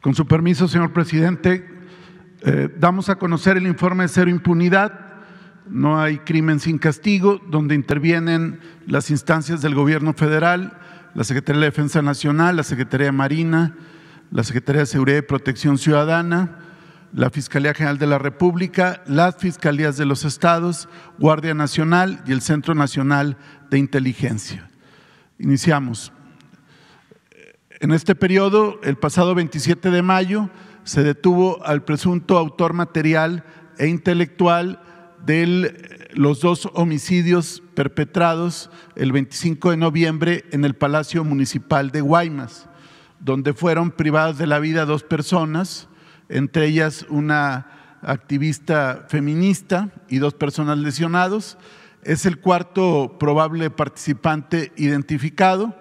Con su permiso, señor presidente, eh, damos a conocer el informe de Cero Impunidad. No hay crimen sin castigo, donde intervienen las instancias del Gobierno federal, la Secretaría de Defensa Nacional, la Secretaría de Marina, la Secretaría de Seguridad y Protección Ciudadana, la Fiscalía General de la República, las Fiscalías de los Estados, Guardia Nacional y el Centro Nacional de Inteligencia. Iniciamos. En este periodo, el pasado 27 de mayo, se detuvo al presunto autor material e intelectual de eh, los dos homicidios perpetrados el 25 de noviembre en el Palacio Municipal de Guaymas, donde fueron privadas de la vida dos personas, entre ellas una activista feminista y dos personas lesionados. Es el cuarto probable participante identificado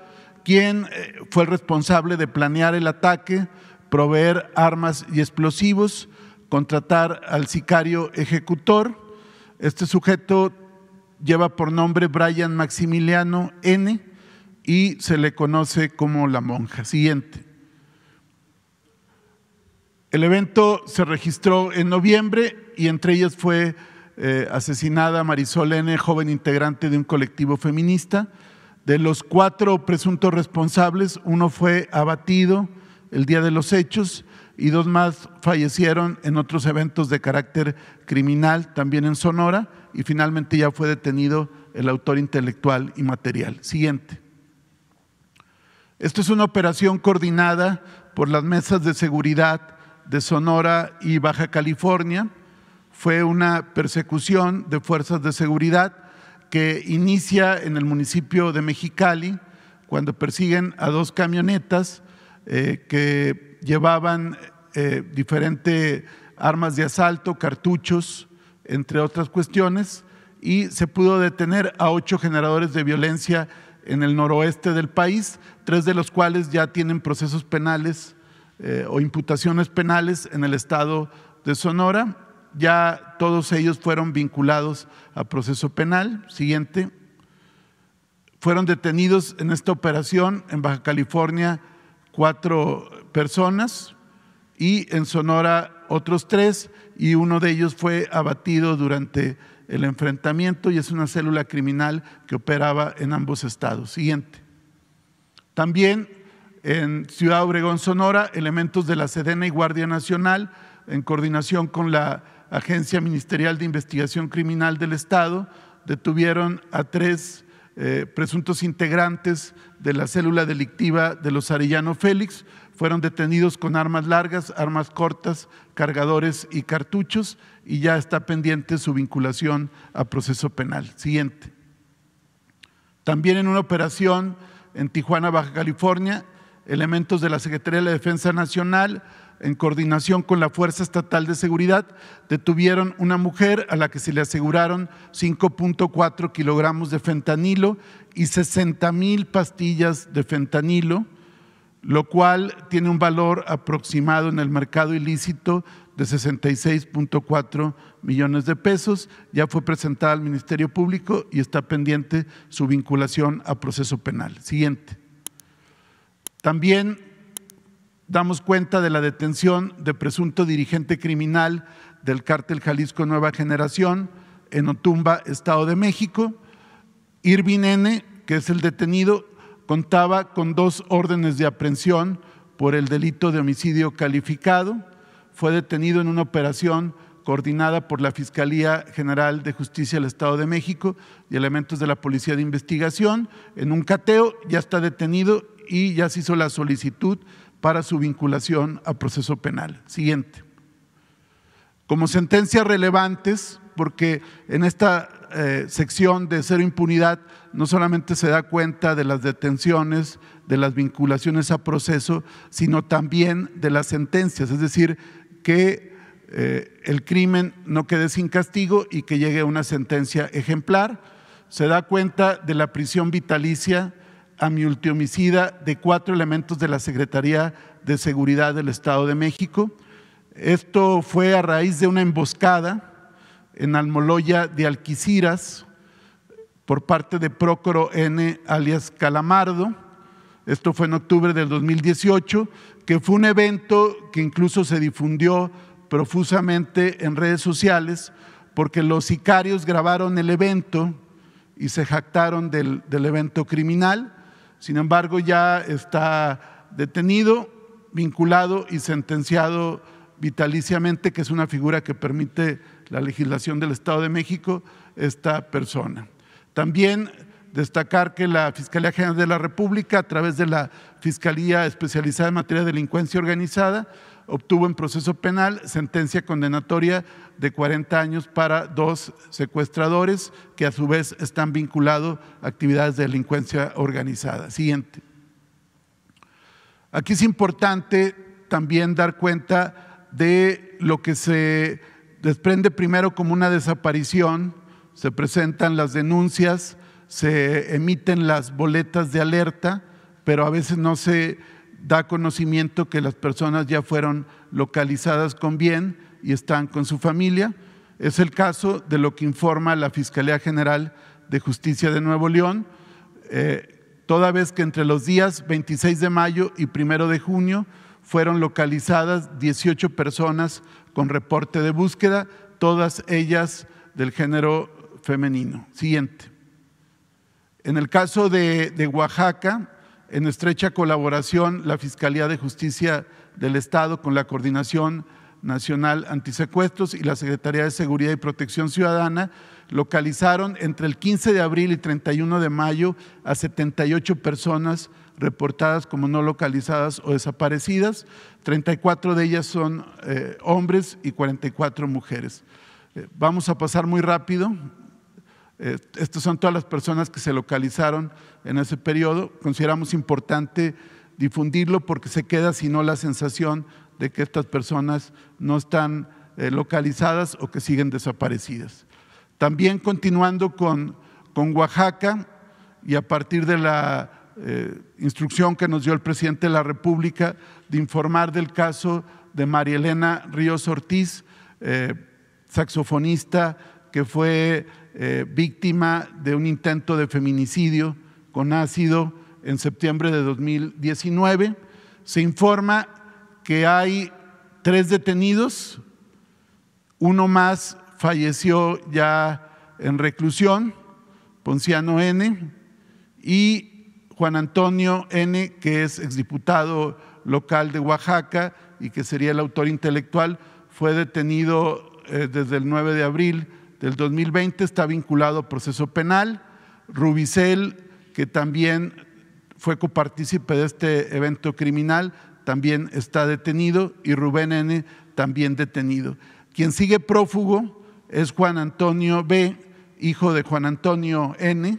Quién eh, fue el responsable de planear el ataque, proveer armas y explosivos, contratar al sicario ejecutor. Este sujeto lleva por nombre Brian Maximiliano N y se le conoce como la monja. Siguiente. El evento se registró en noviembre y entre ellas fue eh, asesinada Marisol N., joven integrante de un colectivo feminista. De los cuatro presuntos responsables, uno fue abatido el día de los hechos y dos más fallecieron en otros eventos de carácter criminal, también en Sonora, y finalmente ya fue detenido el autor intelectual y material. Siguiente. Esto es una operación coordinada por las mesas de seguridad de Sonora y Baja California. Fue una persecución de fuerzas de seguridad que inicia en el municipio de Mexicali cuando persiguen a dos camionetas eh, que llevaban eh, diferentes armas de asalto, cartuchos, entre otras cuestiones, y se pudo detener a ocho generadores de violencia en el noroeste del país, tres de los cuales ya tienen procesos penales eh, o imputaciones penales en el estado de Sonora ya todos ellos fueron vinculados a proceso penal. Siguiente. Fueron detenidos en esta operación en Baja California cuatro personas y en Sonora otros tres y uno de ellos fue abatido durante el enfrentamiento y es una célula criminal que operaba en ambos estados. Siguiente. También en Ciudad Obregón, Sonora, elementos de la Sedena y Guardia Nacional en coordinación con la Agencia Ministerial de Investigación Criminal del Estado detuvieron a tres eh, presuntos integrantes de la célula delictiva de los Arellano Félix. Fueron detenidos con armas largas, armas cortas, cargadores y cartuchos y ya está pendiente su vinculación a proceso penal. Siguiente. También en una operación en Tijuana, Baja California, elementos de la Secretaría de la Defensa Nacional, en coordinación con la Fuerza Estatal de Seguridad, detuvieron una mujer a la que se le aseguraron 5.4 kilogramos de fentanilo y 60 mil pastillas de fentanilo, lo cual tiene un valor aproximado en el mercado ilícito de 66.4 millones de pesos. Ya fue presentada al Ministerio Público y está pendiente su vinculación a proceso penal. Siguiente. También damos cuenta de la detención de presunto dirigente criminal del cártel Jalisco Nueva Generación en Otumba, Estado de México. Irvin N., que es el detenido, contaba con dos órdenes de aprehensión por el delito de homicidio calificado. Fue detenido en una operación coordinada por la Fiscalía General de Justicia del Estado de México y elementos de la Policía de Investigación en un cateo. Ya está detenido y ya se hizo la solicitud para su vinculación a proceso penal. Siguiente. Como sentencias relevantes, porque en esta eh, sección de cero impunidad no solamente se da cuenta de las detenciones, de las vinculaciones a proceso, sino también de las sentencias, es decir, que eh, el crimen no quede sin castigo y que llegue a una sentencia ejemplar. Se da cuenta de la prisión vitalicia, a mi homicida de cuatro elementos de la Secretaría de Seguridad del Estado de México. Esto fue a raíz de una emboscada en Almoloya de Alquiciras por parte de Procoro N, alias Calamardo. Esto fue en octubre del 2018, que fue un evento que incluso se difundió profusamente en redes sociales porque los sicarios grabaron el evento y se jactaron del, del evento criminal. Sin embargo, ya está detenido, vinculado y sentenciado vitaliciamente, que es una figura que permite la legislación del Estado de México, esta persona. También destacar que la Fiscalía General de la República, a través de la Fiscalía Especializada en Materia de Delincuencia Organizada, obtuvo en proceso penal sentencia condenatoria de 40 años para dos secuestradores que a su vez están vinculados a actividades de delincuencia organizada. Siguiente. Aquí es importante también dar cuenta de lo que se desprende primero como una desaparición, se presentan las denuncias, se emiten las boletas de alerta, pero a veces no se da conocimiento que las personas ya fueron localizadas con bien y están con su familia. Es el caso de lo que informa la Fiscalía General de Justicia de Nuevo León, eh, toda vez que entre los días 26 de mayo y 1 de junio fueron localizadas 18 personas con reporte de búsqueda, todas ellas del género femenino. Siguiente. En el caso de Oaxaca, en estrecha colaboración la Fiscalía de Justicia del Estado con la Coordinación Nacional Antisecuestros y la Secretaría de Seguridad y Protección Ciudadana, localizaron entre el 15 de abril y 31 de mayo a 78 personas reportadas como no localizadas o desaparecidas, 34 de ellas son eh, hombres y 44 mujeres. Eh, vamos a pasar muy rápido, eh, estas son todas las personas que se localizaron en ese periodo. Consideramos importante difundirlo porque se queda, sino la sensación de que estas personas no están eh, localizadas o que siguen desaparecidas. También continuando con, con Oaxaca y a partir de la eh, instrucción que nos dio el presidente de la República de informar del caso de María Elena Ríos Ortiz, saxofonista que fue eh, víctima de un intento de feminicidio con ácido en septiembre de 2019. Se informa que hay tres detenidos, uno más falleció ya en reclusión, Ponciano N, y Juan Antonio N, que es exdiputado local de Oaxaca y que sería el autor intelectual, fue detenido eh, desde el 9 de abril del 2020 está vinculado a proceso penal. Rubicel, que también fue copartícipe de este evento criminal, también está detenido y Rubén N. también detenido. Quien sigue prófugo es Juan Antonio B., hijo de Juan Antonio N.,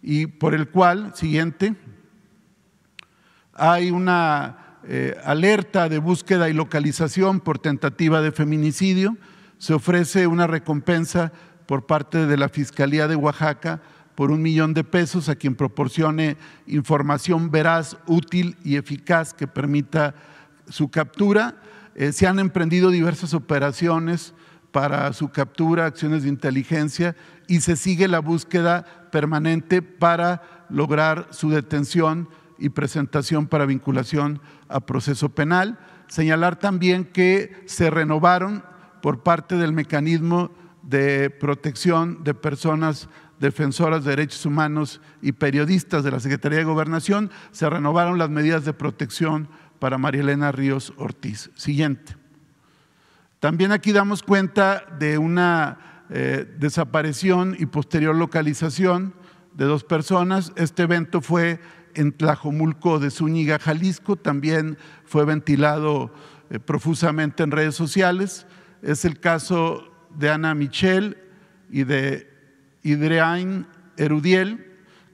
y por el cual, siguiente, hay una eh, alerta de búsqueda y localización por tentativa de feminicidio se ofrece una recompensa por parte de la Fiscalía de Oaxaca por un millón de pesos a quien proporcione información veraz, útil y eficaz que permita su captura. Eh, se han emprendido diversas operaciones para su captura, acciones de inteligencia y se sigue la búsqueda permanente para lograr su detención y presentación para vinculación a proceso penal. Señalar también que se renovaron por parte del mecanismo de protección de personas defensoras de derechos humanos y periodistas de la Secretaría de Gobernación, se renovaron las medidas de protección para María Elena Ríos Ortiz. Siguiente. También aquí damos cuenta de una eh, desaparición y posterior localización de dos personas. Este evento fue en Tlajomulco de Zúñiga, Jalisco, también fue ventilado eh, profusamente en redes sociales es el caso de Ana Michel y de Idreain Erudiel,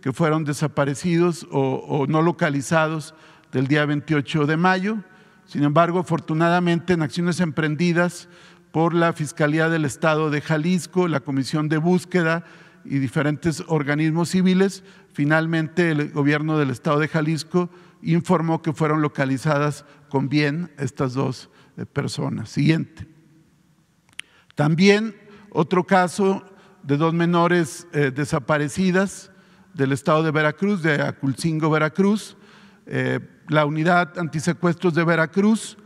que fueron desaparecidos o, no localizados del día 28 de mayo. Sin embargo, afortunadamente, en acciones emprendidas por la Fiscalía del Estado de Jalisco, la Comisión de Búsqueda y diferentes organismos civiles, finalmente el gobierno del Estado de Jalisco informó que fueron localizadas con bien estas dos eh, personas. Siguiente. También otro caso de dos menores eh, desaparecidas del estado de Veracruz, de Aculcingo, Veracruz. Eh, la unidad antisecuestros de Veracruz,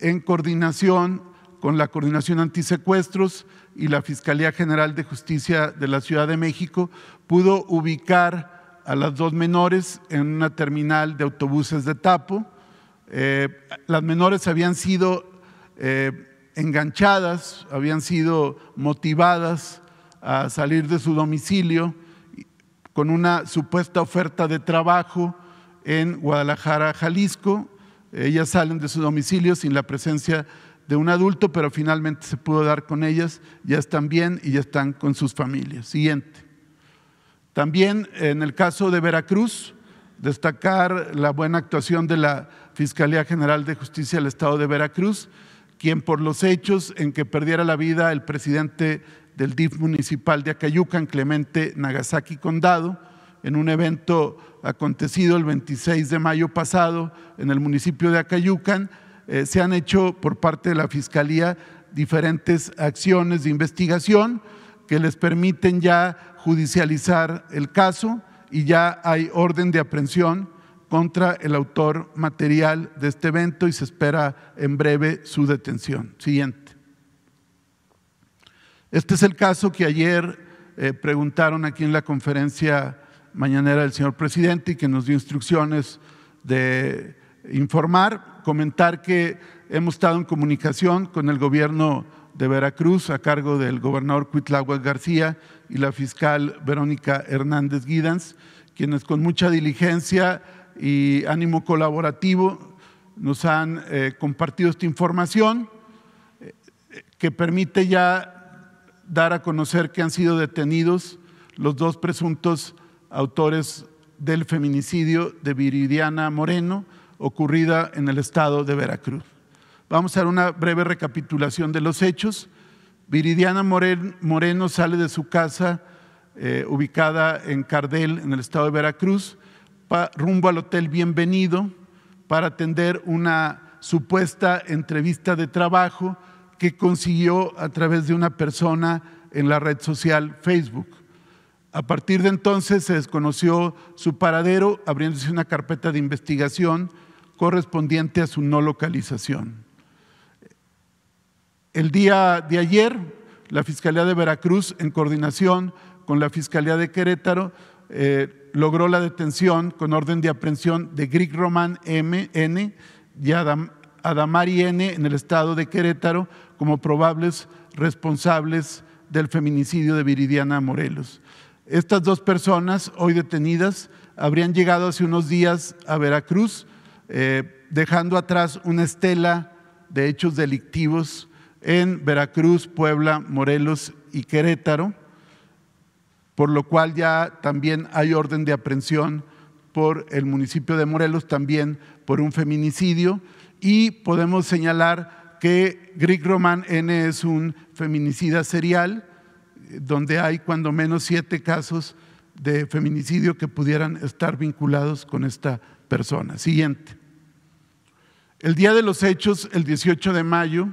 en coordinación con la Coordinación Antisecuestros y la Fiscalía General de Justicia de la Ciudad de México, pudo ubicar a las dos menores en una terminal de autobuses de Tapo. Eh, las menores habían sido enganchadas, habían sido motivadas a salir de su domicilio con una supuesta oferta de trabajo en Guadalajara, Jalisco. Ellas salen de su domicilio sin la presencia de un adulto, pero finalmente se pudo dar con ellas, ya están bien y ya están con sus familias. Siguiente. También en el caso de Veracruz, destacar la buena actuación de la Fiscalía General de Justicia del Estado de Veracruz, quien por los hechos en que perdiera la vida el presidente del DIF municipal de Acayucan, Clemente Nagasaki Condado, en un evento acontecido el 26 de mayo pasado en el municipio de Acayucan, eh, se han hecho por parte de la Fiscalía diferentes acciones de investigación que les permiten ya judicializar el caso y ya hay orden de aprehensión contra el autor material de este evento y se espera en breve su detención. Siguiente. Este es el caso que ayer eh, preguntaron aquí en la conferencia mañanera del señor presidente y que nos dio instrucciones de informar, comentar que hemos estado en comunicación con el gobierno de Veracruz a cargo del gobernador Cuitláhuac García y la fiscal Verónica Hernández Guidanz, quienes con mucha diligencia y Ánimo Colaborativo nos han eh, compartido esta información eh, que permite ya dar a conocer que han sido detenidos los dos presuntos autores del feminicidio de Viridiana Moreno ocurrida en el estado de Veracruz. Vamos a hacer una breve recapitulación de los hechos. Viridiana Moreno sale de su casa eh, ubicada en Cardel, en el estado de Veracruz, rumbo al Hotel Bienvenido para atender una supuesta entrevista de trabajo que consiguió a través de una persona en la red social Facebook. A partir de entonces se desconoció su paradero, abriéndose una carpeta de investigación correspondiente a su no localización. El día de ayer, la Fiscalía de Veracruz, en coordinación con la Fiscalía de Querétaro, eh, logró la detención con orden de aprehensión de Greek Roman M. N. y Adamari N. en el estado de Querétaro como probables responsables del feminicidio de Viridiana Morelos. Estas dos personas, hoy detenidas, habrían llegado hace unos días a Veracruz, eh, dejando atrás una estela de hechos delictivos en Veracruz, Puebla, Morelos y Querétaro por lo cual ya también hay orden de aprehensión por el municipio de Morelos, también por un feminicidio, y podemos señalar que Greg Roman N es un feminicida serial, donde hay cuando menos siete casos de feminicidio que pudieran estar vinculados con esta persona. Siguiente. El día de los hechos, el 18 de mayo,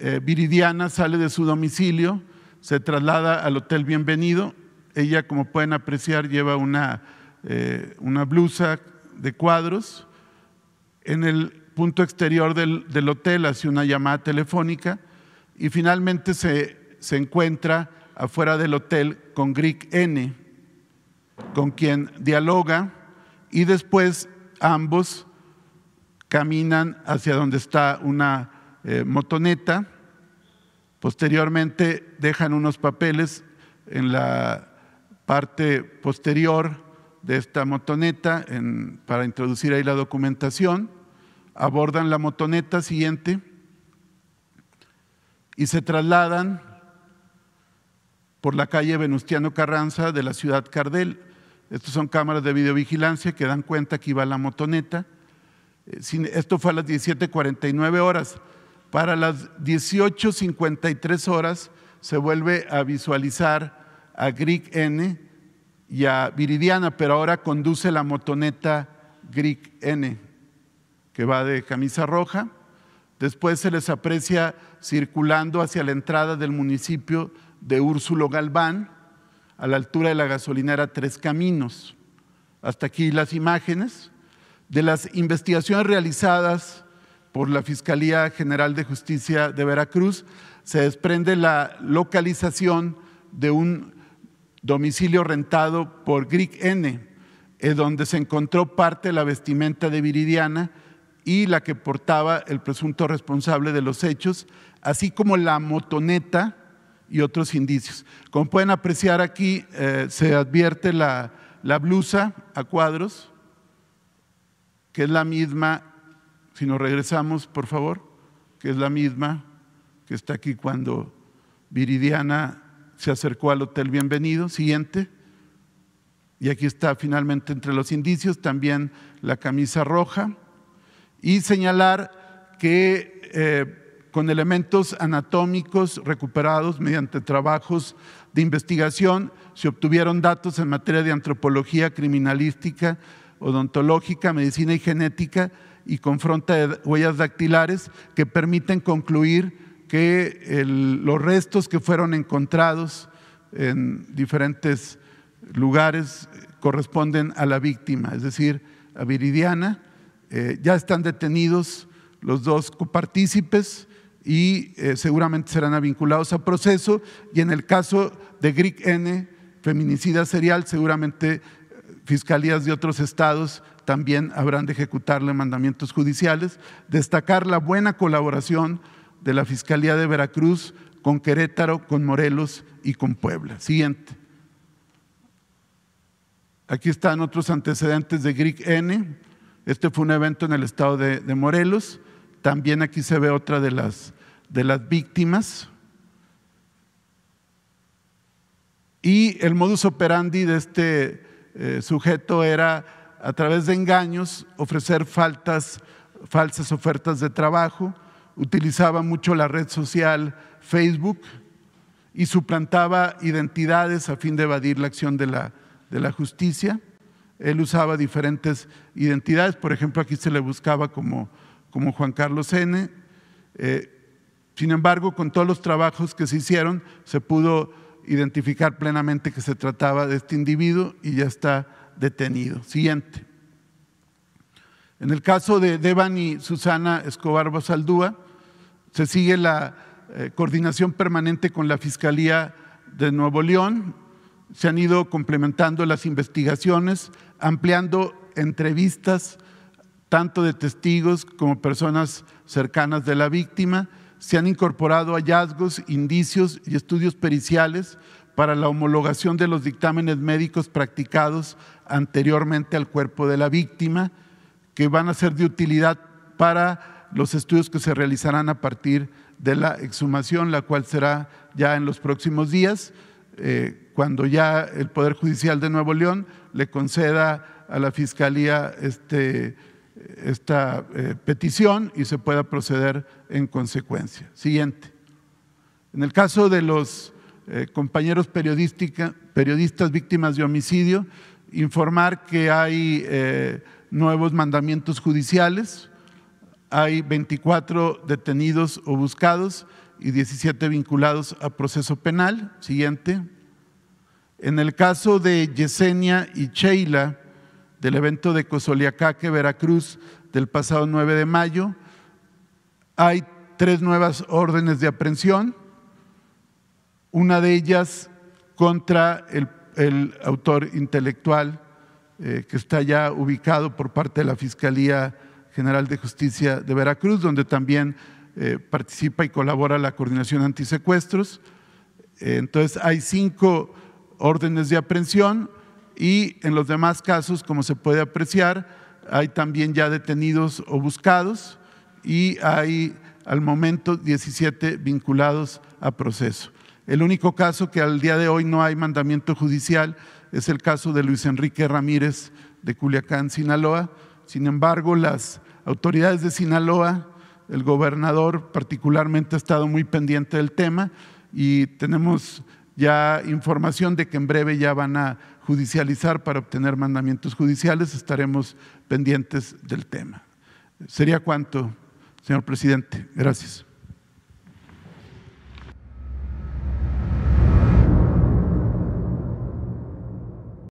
eh, Viridiana sale de su domicilio, se traslada al Hotel Bienvenido, ella, como pueden apreciar, lleva una, eh, una blusa de cuadros. En el punto exterior del, hotel hace una llamada telefónica y finalmente se, encuentra afuera del hotel con Greg N, con quien dialoga y después ambos caminan hacia donde está una eh, motoneta. Posteriormente dejan unos papeles en la parte posterior de esta motoneta para introducir ahí la documentación, abordan la motoneta siguiente y se trasladan por la calle Venustiano Carranza de la ciudad Cardel. Estas son cámaras de videovigilancia que dan cuenta que iba la motoneta. Eh, esto fue a las 17.49 horas. Para las 18.53 horas se vuelve a visualizar a Greek N y a Viridiana, pero ahora conduce la motoneta Greek N, que va de camisa roja. Después se les aprecia circulando hacia la entrada del municipio de Úrsulo Galván, a la altura de la gasolinera Tres Caminos. Hasta aquí las imágenes de las investigaciones realizadas por la Fiscalía General de Justicia de Veracruz. Se desprende la localización de un domicilio rentado por Greek N, eh, donde se encontró parte de la vestimenta de Viridiana y la que portaba el presunto responsable de los hechos, así como la motoneta y otros indicios. Como pueden apreciar aquí, eh, se advierte la blusa a cuadros, que es la misma, si nos regresamos, por favor, que es la misma que está aquí cuando Viridiana se acercó al hotel bienvenido, siguiente. Y aquí está finalmente entre los indicios también la camisa roja. Y señalar que eh, con elementos anatómicos recuperados mediante trabajos de investigación se obtuvieron datos en materia de antropología criminalística, odontológica, medicina y genética y confronta de huellas dactilares que permiten concluir que los restos que fueron encontrados en diferentes lugares corresponden a la víctima, es decir, a Viridiana. Eh, ya están detenidos los dos copartícipes y eh, seguramente serán vinculados a proceso. Y en el caso de gric N., feminicida serial, seguramente eh, fiscalías de otros estados también habrán de ejecutarle mandamientos judiciales. Destacar la buena colaboración de la Fiscalía de Veracruz con Querétaro, con Morelos y con Puebla. Siguiente. Aquí están otros antecedentes de Greek N. Este fue un evento en el estado de, Morelos. También aquí se ve otra de las, de las víctimas. Y el modus operandi de este eh, sujeto era, a través de engaños, ofrecer falsas ofertas de trabajo, utilizaba mucho la red social Facebook y suplantaba identidades a fin de evadir la acción de la, justicia. Él usaba diferentes identidades, por ejemplo, aquí se le buscaba como, Juan Carlos N. Eh, sin embargo, con todos los trabajos que se hicieron, se pudo identificar plenamente que se trataba de este individuo y ya está detenido. Siguiente. En el caso de Devani Susana Escobar Saldúa. Se sigue la eh, coordinación permanente con la Fiscalía de Nuevo León. Se han ido complementando las investigaciones, ampliando entrevistas tanto de testigos como personas cercanas de la víctima. Se han incorporado hallazgos, indicios y estudios periciales para la homologación de los dictámenes médicos practicados anteriormente al cuerpo de la víctima, que van a ser de utilidad para los estudios que se realizarán a partir de la exhumación, la cual será ya en los próximos días, eh, cuando ya el Poder Judicial de Nuevo León le conceda a la Fiscalía este, esta eh, petición y se pueda proceder en consecuencia. Siguiente. En el caso de los eh, compañeros periodistas víctimas de homicidio, informar que hay nuevos mandamientos judiciales, hay 24 detenidos o buscados y 17 vinculados a proceso penal. Siguiente. En el caso de Yesenia y Sheila, del evento de Cosoliacaque, Veracruz, del pasado 9 de mayo, hay tres nuevas órdenes de aprehensión, una de ellas contra el, autor intelectual eh, que está ya ubicado por parte de la Fiscalía General de Justicia de Veracruz, donde también eh, participa y colabora la Coordinación Antisecuestros. Eh, entonces, hay cinco órdenes de aprehensión y en los demás casos, como se puede apreciar, hay también ya detenidos o buscados y hay al momento 17 vinculados a proceso. El único caso que al día de hoy no hay mandamiento judicial es el caso de Luis Enrique Ramírez de Culiacán, Sinaloa, sin embargo, las autoridades de Sinaloa, el gobernador particularmente ha estado muy pendiente del tema y tenemos ya información de que en breve ya van a judicializar para obtener mandamientos judiciales, estaremos pendientes del tema. Sería cuanto, señor presidente. Gracias.